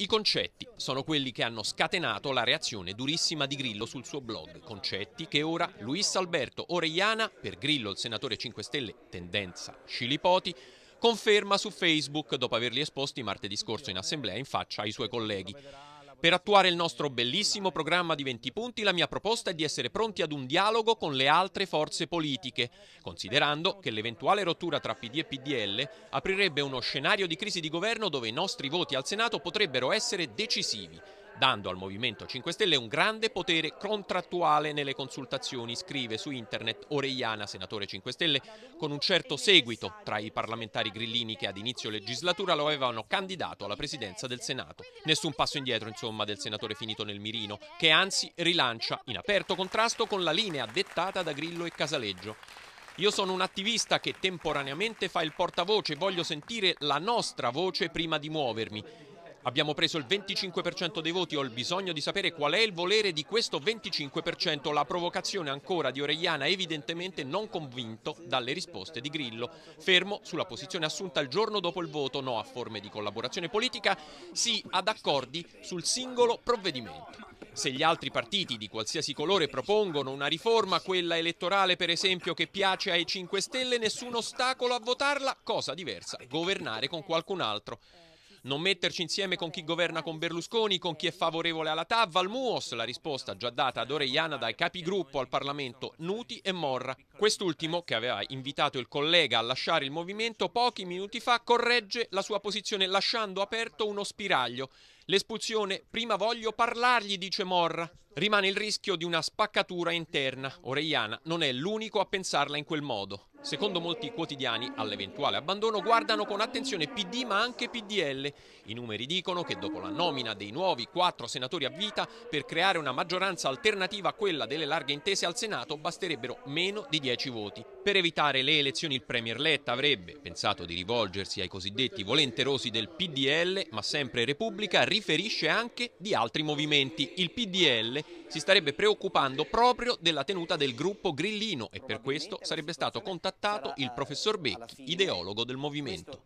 I concetti sono quelli che hanno scatenato la reazione durissima di Grillo sul suo blog, concetti che ora Luis Alberto Orellana, per Grillo il senatore 5 Stelle tendenza Scilipoti, conferma su Facebook dopo averli esposti martedì scorso in assemblea in faccia ai suoi colleghi. Per attuare il nostro bellissimo programma di 20 punti, la mia proposta è di essere pronti ad un dialogo con le altre forze politiche, considerando che l'eventuale rottura tra PD e PDL aprirebbe uno scenario di crisi di governo dove i nostri voti al Senato potrebbero essere decisivi dando al Movimento 5 Stelle un grande potere contrattuale nelle consultazioni, scrive su internet Orellana, senatore 5 Stelle, con un certo seguito tra i parlamentari grillini che ad inizio legislatura lo avevano candidato alla presidenza del Senato. Nessun passo indietro, insomma, del senatore finito nel mirino, che anzi rilancia in aperto contrasto con la linea dettata da Grillo e Casaleggio. Io sono un attivista che temporaneamente fa il portavoce, voglio sentire la nostra voce prima di muovermi. Abbiamo preso il 25% dei voti, ho il bisogno di sapere qual è il volere di questo 25%, la provocazione ancora di Orellana evidentemente non convinto dalle risposte di Grillo. Fermo sulla posizione assunta il giorno dopo il voto, no a forme di collaborazione politica, sì ad accordi sul singolo provvedimento. Se gli altri partiti di qualsiasi colore propongono una riforma, quella elettorale per esempio che piace ai 5 Stelle, nessun ostacolo a votarla, cosa diversa, governare con qualcun altro. Non metterci insieme con chi governa con Berlusconi, con chi è favorevole alla TAV, al MUOS, la risposta già data ad Orellana dai capigruppo al Parlamento Nuti e Morra. Quest'ultimo, che aveva invitato il collega a lasciare il movimento, pochi minuti fa corregge la sua posizione lasciando aperto uno spiraglio. L'espulsione, prima voglio parlargli, dice Morra. Rimane il rischio di una spaccatura interna. Orellana non è l'unico a pensarla in quel modo. Secondo molti quotidiani, all'eventuale abbandono guardano con attenzione PD ma anche PDL. I numeri dicono che dopo la nomina dei nuovi quattro senatori a vita, per creare una maggioranza alternativa a quella delle larghe intese al Senato basterebbero meno di 10 voti. Per evitare le elezioni il Premier Letta avrebbe pensato di rivolgersi ai cosiddetti volenterosi del PDL, ma sempre Repubblica, riferisce anche di altri movimenti. Il PDL si starebbe preoccupando proprio della tenuta del gruppo grillino e per questo sarebbe stato contattato il eh, professor Becchi, ideologo del movimento.